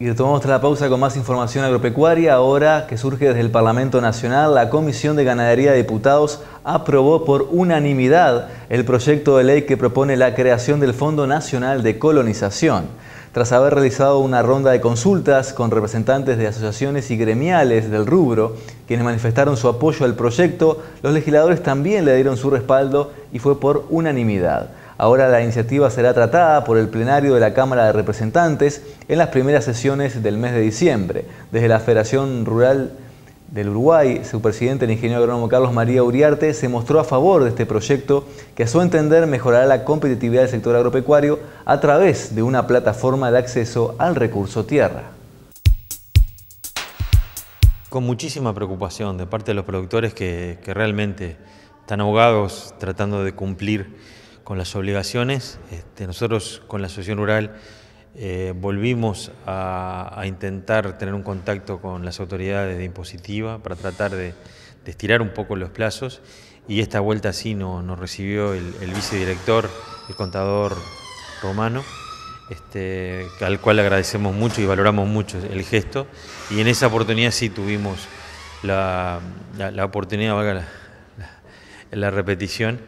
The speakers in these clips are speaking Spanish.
Y retomamos la pausa con más información agropecuaria, ahora que surge desde el Parlamento Nacional, la Comisión de Ganadería de Diputados aprobó por unanimidad el proyecto de ley que propone la creación del Fondo Nacional de Colonización. Tras haber realizado una ronda de consultas con representantes de asociaciones y gremiales del rubro, quienes manifestaron su apoyo al proyecto, los legisladores también le dieron su respaldo y fue por unanimidad. Ahora la iniciativa será tratada por el plenario de la Cámara de Representantes en las primeras sesiones del mes de diciembre. Desde la Federación Rural del Uruguay, su presidente, el ingeniero agrónomo Carlos María Uriarte, se mostró a favor de este proyecto que a su entender mejorará la competitividad del sector agropecuario a través de una plataforma de acceso al recurso tierra. Con muchísima preocupación de parte de los productores que, realmente están ahogados tratando de cumplir con las obligaciones. Este, nosotros con la Asociación Rural eh, volvimos a, intentar tener un contacto con las autoridades de impositiva para tratar de, estirar un poco los plazos y esta vuelta sí nos recibió el, vicedirector, el contador romano. Este, al cual agradecemos mucho y valoramos mucho el gesto y en esa oportunidad sí tuvimos la, oportunidad, valga la repetición,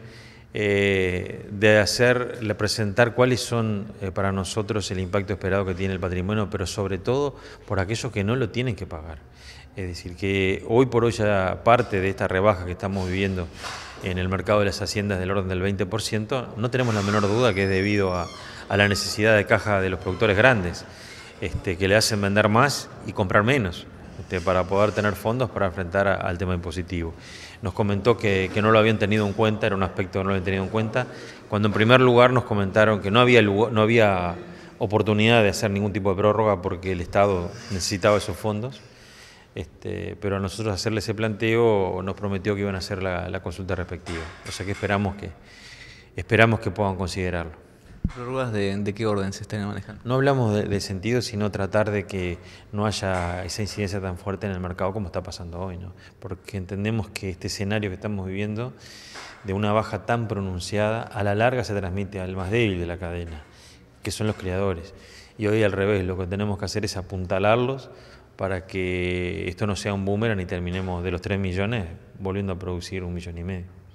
eh, de hacerle presentar cuáles son eh, para nosotros el impacto esperado que tiene el patrimonio, pero sobre todo por aquellos que no lo tienen que pagar. Es decir, que hoy por hoy ya parte de esta rebaja que estamos viviendo en el mercado de las haciendas del orden del 20%, no tenemos la menor duda que es debido a, la necesidad de caja de los productores grandes, este, que le hacen vender más y comprar menos. Este, para poder tener fondos para enfrentar al tema impositivo. Nos comentó que, no lo habían tenido en cuenta, era un aspecto que no lo habían tenido en cuenta, cuando en primer lugar nos comentaron que no había, no había oportunidad de hacer ningún tipo de prórroga porque el Estado necesitaba esos fondos. Este, pero a nosotros hacerle ese planteo nos prometió que iban a hacer la, la consulta respectiva. O sea que esperamos que, esperamos que puedan considerarlo de, qué orden se están manejando? No hablamos de, sentido, sino tratar de que no haya esa incidencia tan fuerte en el mercado como está pasando hoy, ¿no? Porque entendemos que este escenario que estamos viviendo, de una baja tan pronunciada, a la larga se transmite al más débil de la cadena, que son los creadores. Y hoy al revés, lo que tenemos que hacer es apuntalarlos para que esto no sea un boomerang y terminemos de los 3 millones volviendo a producir un millón y medio.